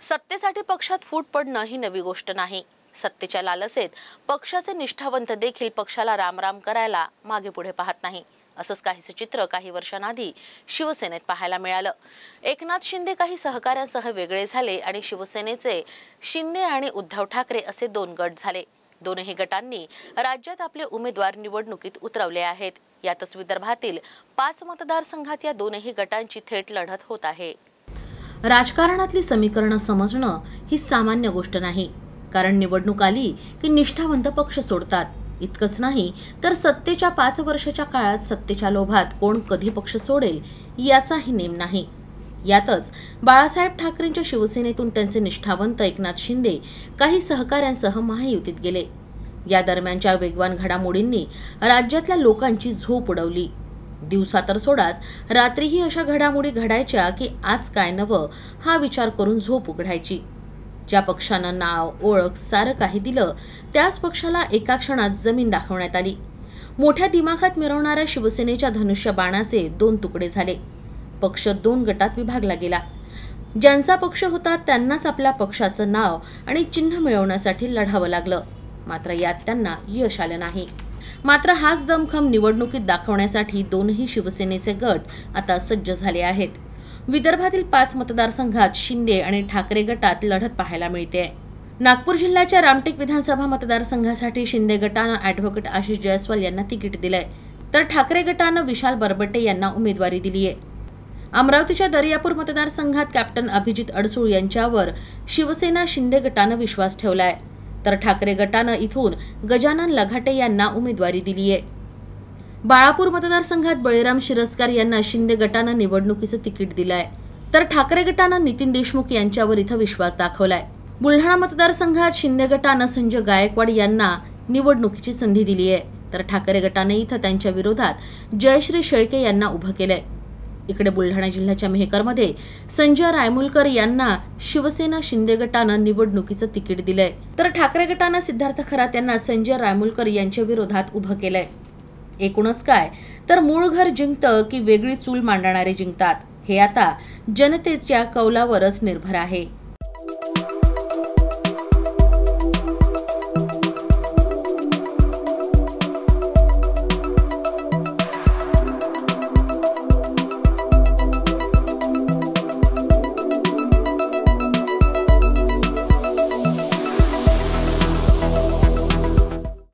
सत्तेसाठी पक्षात फूट पडणं ही नवी गोष्ट नाही सत्तेच्या लालसेत पक्षाचे निष्ठावंत देखील पक्षाला रामराम करायला मागे पुढे पाहत नाही असंच काहीचं चित्र काही वर्षांआधी शिवसेनेत पाहायला मिळालं एकनाथ शिंदे काही सहकाऱ्यांसह वेगळे झाले आणि शिवसेनेचे शिंदे आणि उद्धव ठाकरे असे दोन गट झाले दोनही गटांनी राज्यात आपले उमेदवार निवडणुकीत उतरवले आहेत यातच विदर्भातील पाच मतदारसंघात या दोनही गटांची थेट लढत होत आहे राजकारणातली समीकरणं समजणं ही सामान्य गोष्ट नाही कारण निवडणूक आली की निष्ठावंत पक्ष सोडतात इतकंच नाही तर सत्तेच्या पाच वर्षाच्या काळात सत्तेच्या लोभात कोण कधी पक्ष सोडेल याचाही नेम नाही यातच बाळासाहेब ठाकरेंच्या शिवसेनेतून त्यांचे निष्ठावंत एकनाथ शिंदे काही सहकाऱ्यांसह महायुतीत गेले या दरम्यानच्या वेगवान घडामोडींनी राज्यातल्या लोकांची झोप उडवली दिवसा तर सोडाच रात्रीही अशा घडामोडी घडायच्या की आज काय नवं हा विचार करून झोप उघडायची ज्या पक्षानं नाव ओळख सारं काही दिलं त्याच पक्षाला एका क्षणात जमीन दाखवण्यात आली मोठ्या दिमाखात मिरवणाऱ्या शिवसेनेच्या धनुष्य बाणाचे दोन तुकडे झाले पक्ष दोन गटात विभागला गेला ज्यांचा पक्ष होता त्यांनाच आपल्या पक्षाचं नाव आणि चिन्ह मिळवण्यासाठी लढावं लागलं मात्र यात त्यांना यश आलं नाही मात्र हाच दमखम निवडणुकीत दाखवण्यासाठी दोनही शिवसेनेचे गट आता सज्ज झाले आहेत विदर्भातील पाच मतदारसंघात शिंदे आणि ठाकरे गटात लढत पाहायला मिळते नागपूर जिल्ह्याच्या रामटेक विधानसभा मतदारसंघासाठी शिंदे गटानं अॅडव्होकेट आशिष जयस्वाल यांना तिकीट दिलंय तर ठाकरे गटानं विशाल बरबटे यांना उमेदवारी दिली अमरावतीच्या दर्यापूर मतदारसंघात कॅप्टन अभिजित अडसूळ यांच्यावर शिवसेना शिंदे गटानं विश्वास ठेवला आहे तर ठाकरे गटानं इथून गजानन लघाटे यांना उमेदवारी दिली आहे बाळापूर मतदारसंघात बळीराम शिरसकार यांना शिंदे गटानं निवडणुकीचं तिकीट दिलंय तर ठाकरे गटानं नितीन देशमुख यांच्यावर इथं विश्वास दाखवलाय बुलढाणा मतदारसंघात शिंदे गटानं संजय गायकवाड यांना निवडणुकीची संधी दिली आहे तर ठाकरे गटाने इथं त्यांच्या विरोधात जयश्री शेळके यांना उभं केलंय इकडे बुलढाणा जिल्ह्याच्या मेहकरमध्ये संजय रायमुलकर यांना शिवसेना शिंदे गटानं निवडणुकीचं तिकीट दिलंय तर ठाकरे गटानं सिद्धार्थ खरात यांना संजय रायमुलकर यांच्या विरोधात उभं केलंय एकूणच काय तर मूळ घर जिंकतं की वेगळी चूल मांडणारे जिंकतात हे आता जनतेच्या कौलावरच निर्भर आहे